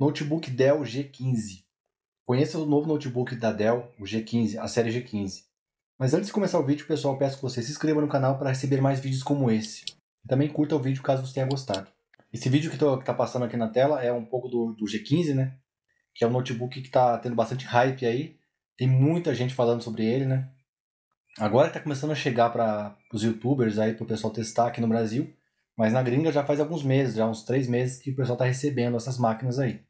Notebook Dell G15. Conheça o novo notebook da Dell, o G15, a série G15. Mas antes de começar o vídeo, pessoal, peço que você se inscreva no canal para receber mais vídeos como esse. E também curta o vídeo caso você tenha gostado. Esse vídeo que está passando aqui na tela é um pouco do, do G15, né? Que é um notebook que está tendo bastante hype aí. Tem muita gente falando sobre ele, né? Agora está começando a chegar para os youtubers aí, para o pessoal testar aqui no Brasil. Mas na gringa já faz alguns meses, já uns três meses que o pessoal está recebendo essas máquinas aí.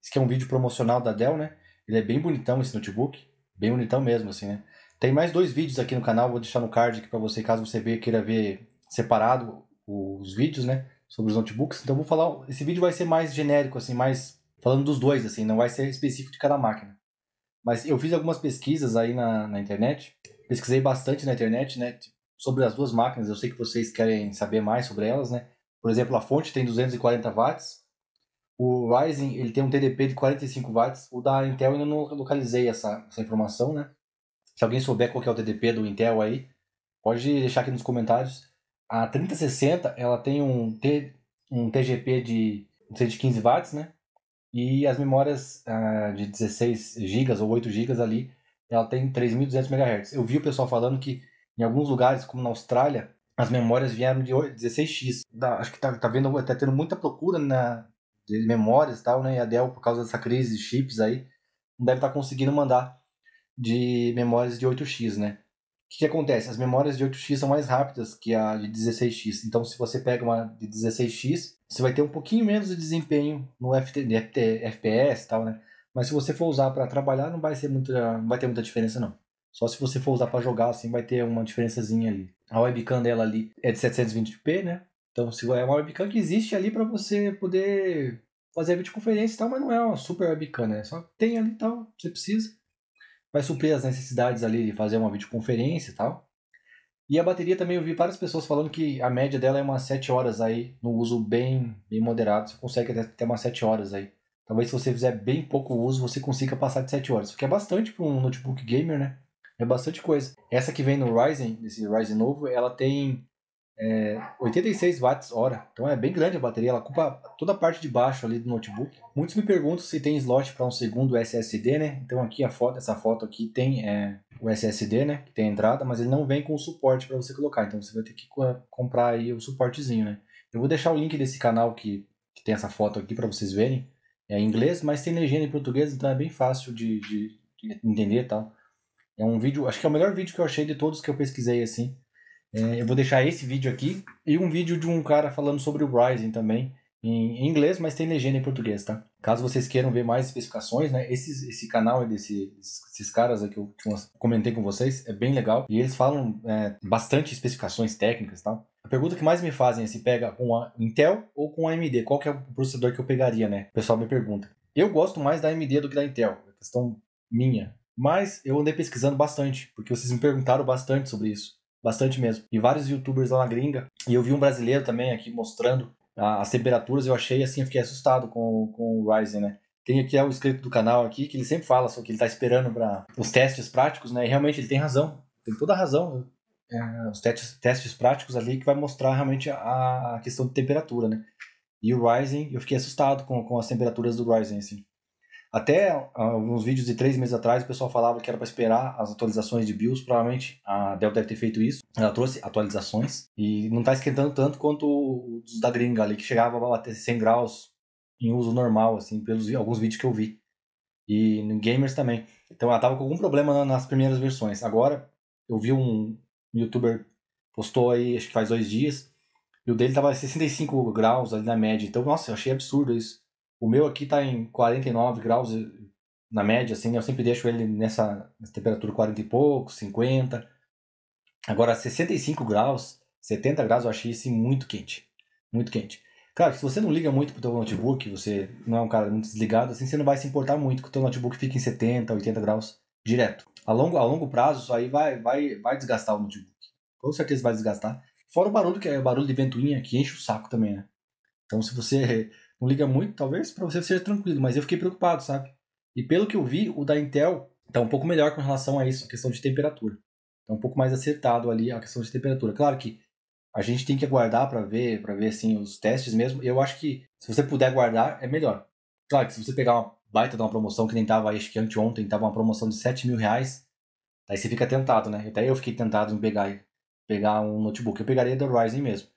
Esse aqui é um vídeo promocional da Dell, né? Ele é bem bonitão esse notebook, bem bonitão mesmo, assim, né? Tem mais dois vídeos aqui no canal, vou deixar no card aqui para você, caso você queira ver separado os vídeos, né? Sobre os notebooks. Então vou falar, esse vídeo vai ser mais genérico, assim, mais falando dos dois, assim, não vai ser específico de cada máquina. Mas eu fiz algumas pesquisas aí na, na internet, pesquisei bastante na internet, né? Tipo, sobre as duas máquinas, eu sei que vocês querem saber mais sobre elas, né? Por exemplo, a fonte tem 240 watts, o Ryzen ele tem um TDP de 45 watts. O da Intel ainda não localizei essa, essa informação, né? Se alguém souber qual é o TDP do Intel aí, pode deixar aqui nos comentários. A 3060 ela tem um, T, um TGP de 115 watts, né? E as memórias ah, de 16 GB ou 8 GB ali, ela tem 3.200 MHz. Eu vi o pessoal falando que em alguns lugares, como na Austrália, as memórias vieram de 16x. Da, acho que tá, tá vendo, tá tendo muita procura na, de memórias e tal, né? E a Dell, por causa dessa crise de chips aí, não deve estar tá conseguindo mandar de memórias de 8x, né? O que, que, acontece? As memórias de 8x são mais rápidas que a de 16x. Então, se você pega uma de 16x, você vai ter um pouquinho menos de desempenho no FT, FT, FPS e tal, né? Mas se você for usar para trabalhar, não vai, ser muita, não vai ter muita diferença, não. Só se você for usar para jogar, assim, vai ter uma diferençazinha ali. A webcam dela ali é de 720p, né? Então, se é uma webcam que existe ali para você poder fazer videoconferência e tal, mas não é uma super webcam, né? Só tem ali e tal, você precisa. Vai suprir as necessidades ali de fazer uma videoconferência e tal. E a bateria também eu vi várias pessoas falando que a média dela é umas 7 horas aí, no uso bem, bem moderado, você consegue até ter umas 7 horas aí. Talvez se você fizer bem pouco uso, você consiga passar de 7 horas, o que é bastante para um notebook gamer, né? É bastante coisa. Essa que vem no Ryzen, esse Ryzen novo, ela tem é, 86 watts hora, então é bem grande a bateria, ela ocupa toda a parte de baixo ali do notebook. Muitos me perguntam se tem slot para um segundo SSD, né? Então aqui a foto, essa foto aqui tem é, o SSD, né? Que tem a entrada, mas ele não vem com o suporte para você colocar, então você vai ter que comprar aí o suportezinho, né? Eu vou deixar o link desse canal que, que tem essa foto aqui para vocês verem. É em inglês, mas tem legenda em português, então é bem fácil de, de, de entender, tal. Tá? É um vídeo, acho que é o melhor vídeo que eu achei de todos que eu pesquisei assim é, eu vou deixar esse vídeo aqui e um vídeo de um cara falando sobre o Ryzen também, em inglês, mas tem legenda em português, tá? Caso vocês queiram ver mais especificações, né? esse canal desse, caras aqui que eu, comentei com vocês é bem legal e eles falam é, bastante especificações técnicas e tal. A pergunta que mais me fazem é se pega com a Intel ou com a AMD. Qual que é o processador que eu pegaria, né? O pessoal me pergunta. Eu gosto mais da AMD do que da Intel. É questão minha. Mas eu andei pesquisando bastante, porque vocês me perguntaram bastante sobre isso bastante mesmo. E vários youtubers lá na gringa. E eu vi um brasileiro também aqui mostrando as temperaturas, eu achei assim, eu fiquei assustado com, com o Ryzen, né? Tem aqui é o inscrito do canal aqui, que ele sempre fala, só que ele tá esperando para os testes práticos, né? E realmente ele tem razão, tem toda a razão. É, os testes, testes práticos ali que vai mostrar realmente a, a questão de temperatura, né? E o Ryzen, eu fiquei assustado com, com as temperaturas do Ryzen, assim. Até ah, alguns vídeos de três meses atrás, o pessoal falava que era para esperar as atualizações de BIOS. Provavelmente a Dell deve ter feito isso. Ela trouxe atualizações e não está esquentando tanto quanto os da gringa ali, que chegava a bater 100 graus em uso normal, assim, pelos alguns vídeos que eu vi. E no gamers também. Então ela estava com algum problema nas primeiras versões. Agora, eu vi um youtuber postou aí, acho que faz dois dias, e o dele tava 65 graus ali na média. Então, nossa, eu achei absurdo isso. O meu aqui tá em 49 graus na média, assim, eu sempre deixo ele nessa, nessa temperatura 40 e pouco, 50. Agora, 65 graus, 70 graus, eu achei assim muito quente. Muito quente. Claro, se você não liga muito pro teu notebook, você não é um cara muito desligado, assim, você não vai se importar muito que o teu notebook fique em 70, 80 graus direto. A longo, a longo prazo, isso aí vai, vai, vai desgastar o notebook. Com certeza vai desgastar. Fora o barulho, que é barulho de ventoinha, que enche o saco também, né? Então, se você não liga muito, talvez para você seja tranquilo, mas eu fiquei preocupado, sabe? E pelo que eu vi, o da Intel está um pouco melhor com relação a isso, a questão de temperatura. Está um pouco mais acertado ali a questão de temperatura. Claro que a gente tem que aguardar para ver, para ver assim os testes mesmo. Eu acho que se você puder guardar é melhor. Claro que se você pegar uma baita de uma promoção que nem tava acho que anteontem, tava uma promoção de 7 mil reais, aí você fica tentado, né? Até eu fiquei tentado em pegar, pegar um notebook. Eu pegaria da Ryzen mesmo.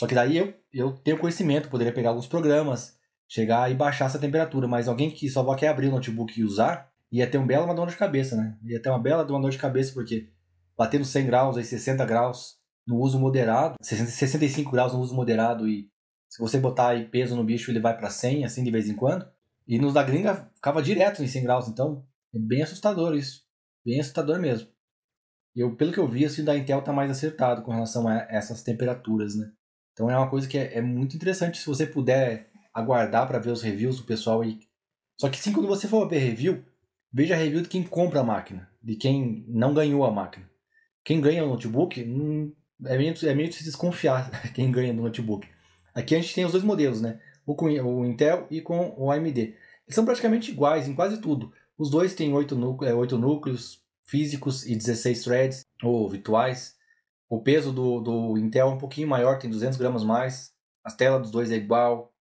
Só que daí eu, eu tenho conhecimento, poderia pegar alguns programas, chegar e baixar essa temperatura, mas alguém que só quer abrir o notebook e usar, ia ter um belo uma dor de cabeça, né? Ia ter uma bela uma dor de cabeça, porque batendo 100 graus, aí 60 graus no uso moderado, 65 graus no uso moderado e se você botar aí peso no bicho, ele vai para 100, assim, de vez em quando. E nos da gringa ficava direto em 100 graus, então é bem assustador isso. Bem assustador mesmo. Eu, pelo que eu vi, assim, da Intel tá mais acertado com relação a essas temperaturas, né? Então é uma coisa que é, é muito interessante se você puder aguardar para ver os reviews do pessoal aí. Só que sim, quando você for ver review, veja review de quem compra a máquina, de quem não ganhou a máquina. Quem ganha o notebook, hum, é meio, é meio de desconfiar quem ganha do notebook. Aqui a gente tem os dois modelos, né? O com o Intel e com o AMD. Eles são praticamente iguais em quase tudo. Os dois têm oito núcleos, é, núcleos físicos e 16 threads ou virtuais. O peso do, do Intel é um pouquinho maior, tem 200 gramas mais. As telas dos dois é igual.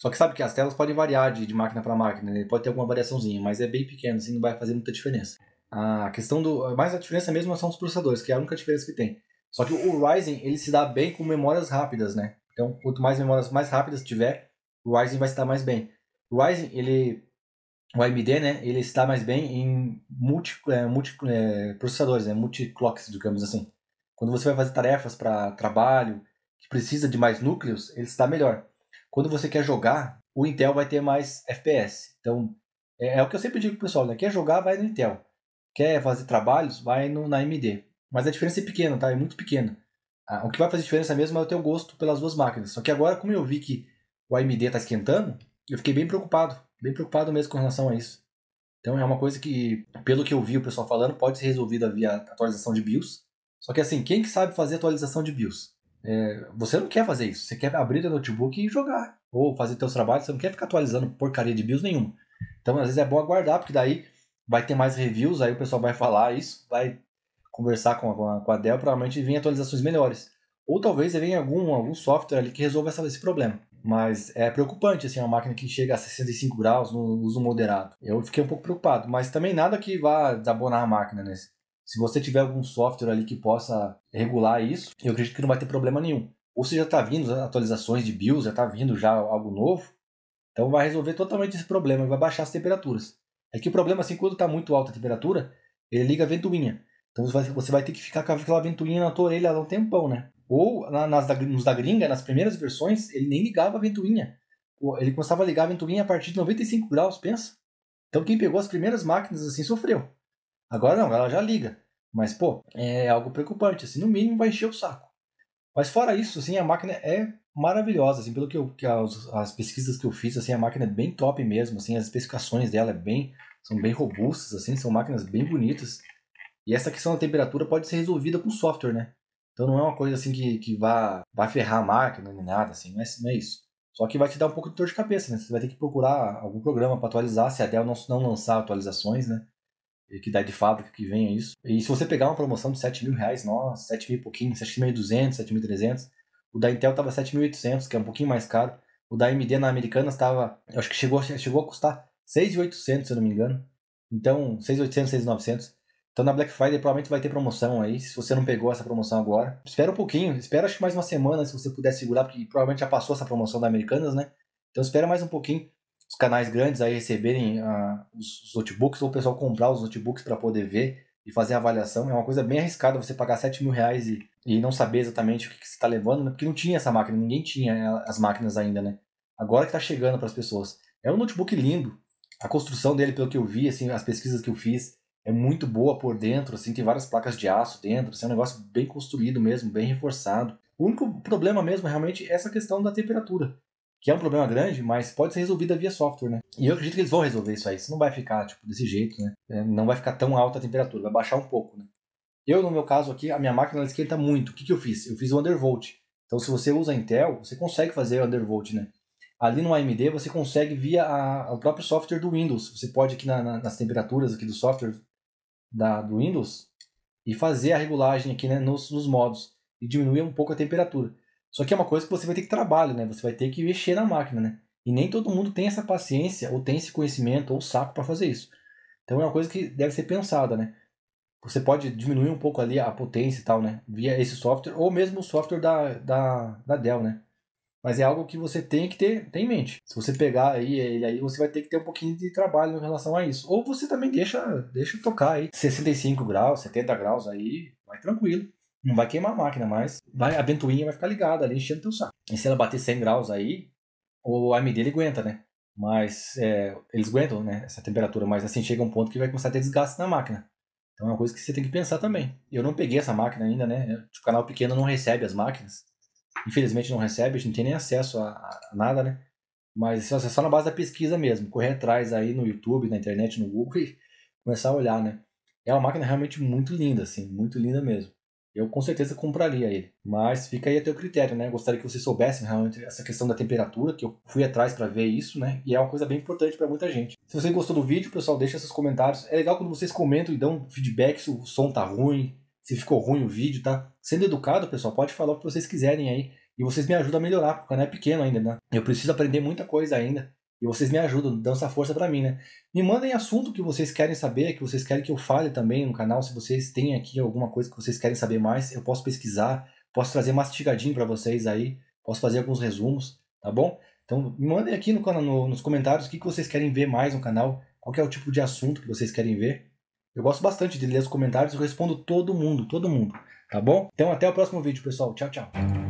Só que sabe que as telas podem variar de, de máquina para máquina, né? pode ter alguma variaçãozinha, mas é bem pequeno, assim, não vai fazer muita diferença. A questão do. Mas a diferença mesmo é são os processadores, que é a única diferença que tem. Só que o Ryzen, ele se dá bem com memórias rápidas, né? Então, quanto mais memórias mais rápidas tiver, o Ryzen vai se dar mais bem. O Ryzen, ele. O AMD, né? Ele se dá mais bem em multi, é, multi, é, processadores, né? multiclocks, digamos assim. Quando você vai fazer tarefas para trabalho, que precisa de mais núcleos, ele está melhor. Quando você quer jogar, o Intel vai ter mais FPS. Então, é, é o que eu sempre digo pro pessoal, né? Quer jogar, vai no Intel. Quer fazer trabalhos, vai no, na AMD. Mas a diferença é pequena, tá? É muito pequena. Ah, o que vai fazer diferença mesmo é o teu gosto pelas duas máquinas. Só que agora, como eu vi que o AMD está esquentando, eu fiquei bem preocupado. Bem preocupado mesmo com relação a isso. Então é uma coisa que, pelo que eu vi o pessoal falando, pode ser resolvida via atualização de BIOS. Só que assim, quem que sabe fazer atualização de BIOS? É, você não quer fazer isso. Você quer abrir o notebook e jogar. Ou fazer teus trabalhos. Você não quer ficar atualizando porcaria de BIOS nenhuma. Então, às vezes é bom aguardar, porque daí vai ter mais reviews, aí o pessoal vai falar isso, vai conversar com a, com a Dell, provavelmente vem atualizações melhores. Ou talvez venha algum, algum software ali que resolva essa, esse problema. Mas é preocupante, assim, é uma máquina que chega a 65 graus no uso moderado. Eu fiquei um pouco preocupado, mas também nada que vá desabonar a máquina né? Se você tiver algum software ali que possa regular isso, eu acredito que não vai ter problema nenhum. Ou se já está vindo atualizações de BIOS, já está vindo já algo novo, então vai resolver totalmente esse problema e vai baixar as temperaturas. É que o problema, assim, quando está muito alta a temperatura, ele liga a ventoinha. Então você vai ter que ficar com aquela ventoinha na tua orelha há um tempão, né? Ou nas nos da gringa, nas primeiras versões, ele nem ligava a ventoinha. Ele começava a ligar a ventoinha a partir de 95 graus, pensa. Então quem pegou as primeiras máquinas assim sofreu. Agora não, ela já liga. Mas, pô, é algo preocupante, assim, no mínimo vai encher o saco. Mas fora isso, assim, a máquina é maravilhosa, assim, pelo que, eu, que as, as, pesquisas que eu fiz, assim, a máquina é bem top mesmo, assim, as especificações dela é bem, são bem robustas, assim, são máquinas bem bonitas. E essa questão da temperatura pode ser resolvida com software, né? Então não é uma coisa assim que, que vá, vá ferrar a máquina nem nada, assim, não é, não é isso. Só que vai te dar um pouco de dor de cabeça, né? Você vai ter que procurar algum programa para atualizar, se a Dell não, não lançar atualizações, né? que dá de fábrica que venha isso. E se você pegar uma promoção de 7 mil reais, nossa, 7 mil e pouquinho, 7.200, 7.300. O da Intel estava 7.800, que é um pouquinho mais caro. O da AMD na Americanas estava, acho que chegou, chegou a custar 6.800, se eu não me engano. Então, 6.800, 6.900. Então na Black Friday provavelmente vai ter promoção aí, se você não pegou essa promoção agora. Espera um pouquinho, espera acho que mais uma semana, se você puder segurar, porque provavelmente já passou essa promoção da Americanas, né? Então espera mais um pouquinho, os canais grandes aí receberem uh, os, notebooks ou o pessoal comprar os notebooks para poder ver e fazer a avaliação. É uma coisa bem arriscada você pagar 7 mil reais e, e não saber exatamente o que, que você está levando, né? porque não tinha essa máquina, ninguém tinha eh, as máquinas ainda, né? Agora que está chegando para as pessoas. É um notebook lindo. A construção dele, pelo que eu vi, assim, as pesquisas que eu fiz, é muito boa por dentro, assim, tem várias placas de aço dentro, assim, é um negócio bem construído mesmo, bem reforçado. O único problema mesmo realmente é essa questão da temperatura que é um problema grande, mas pode ser resolvida via software, né? E eu acredito que eles vão resolver isso aí. Isso não vai ficar, tipo, desse jeito, né? É, não vai ficar tão alta a temperatura, vai baixar um pouco, né? Eu, no meu caso aqui, a minha máquina esquenta muito. O que, que eu fiz? Eu fiz o undervolt. Então, se você usa Intel, você consegue fazer o undervolt, né? Ali no AMD, você consegue via a, o próprio software do Windows. Você pode aqui na, na, nas temperaturas aqui do software da, do Windows e fazer a regulagem aqui né, nos, nos modos e diminuir um pouco a temperatura. Só que é uma coisa que você vai ter que trabalho, né? Você vai ter que mexer na máquina, né? E nem todo mundo tem essa paciência, ou tem esse conhecimento, ou saco para fazer isso. Então é uma coisa que deve ser pensada, né? Você pode diminuir um pouco ali a potência e tal, né? Via esse software, ou mesmo o software da, da, da Dell, né? Mas é algo que você tem que ter, ter em mente. Se você pegar aí, ele aí, você vai ter que ter um pouquinho de trabalho em relação a isso. Ou você também deixa, deixa tocar aí 65 graus, 70 graus aí, vai tranquilo. Não vai queimar a máquina, mas vai, a ventoinha vai ficar ligada ali, enchendo teu saco. E se ela bater 100 graus aí, o AMD ele aguenta, né? Mas é, eles aguentam, né? Essa temperatura, mas assim chega um ponto que vai começar a ter desgaste na máquina. Então é uma coisa que você tem que pensar também. Eu não peguei essa máquina ainda, né? O canal pequeno não recebe as máquinas. Infelizmente não recebe, a gente não tem nem acesso a, a nada, né? Mas é só na base da pesquisa mesmo. Correr atrás aí no YouTube, na internet, no Google e começar a olhar, né? É uma máquina realmente muito linda, assim, muito linda mesmo eu com certeza compraria ele. Mas fica aí a teu critério, né? Gostaria que vocês soubessem realmente essa questão da temperatura, que eu fui atrás para ver isso, né? E é uma coisa bem importante para muita gente. Se você gostou do vídeo, pessoal, deixa seus comentários. É legal quando vocês comentam e dão feedback se o som tá ruim, se ficou ruim o vídeo, tá? Sendo educado, pessoal, pode falar o que vocês quiserem aí. E vocês me ajudam a melhorar, porque o canal é pequeno ainda, né? Eu preciso aprender muita coisa ainda. E vocês me ajudam, dão essa força para mim, né? Me mandem assunto que vocês querem saber, que vocês querem que eu fale também no canal. Se vocês têm aqui alguma coisa que vocês querem saber mais, eu posso pesquisar, posso trazer mastigadinho para vocês aí, posso fazer alguns resumos, tá bom? Então me mandem aqui no, no, nos comentários o que, que vocês querem ver mais no canal, qual é o tipo de assunto que vocês querem ver. Eu gosto bastante de ler os comentários, eu respondo todo mundo, todo mundo, tá bom? Então até o próximo vídeo, pessoal. Tchau, tchau.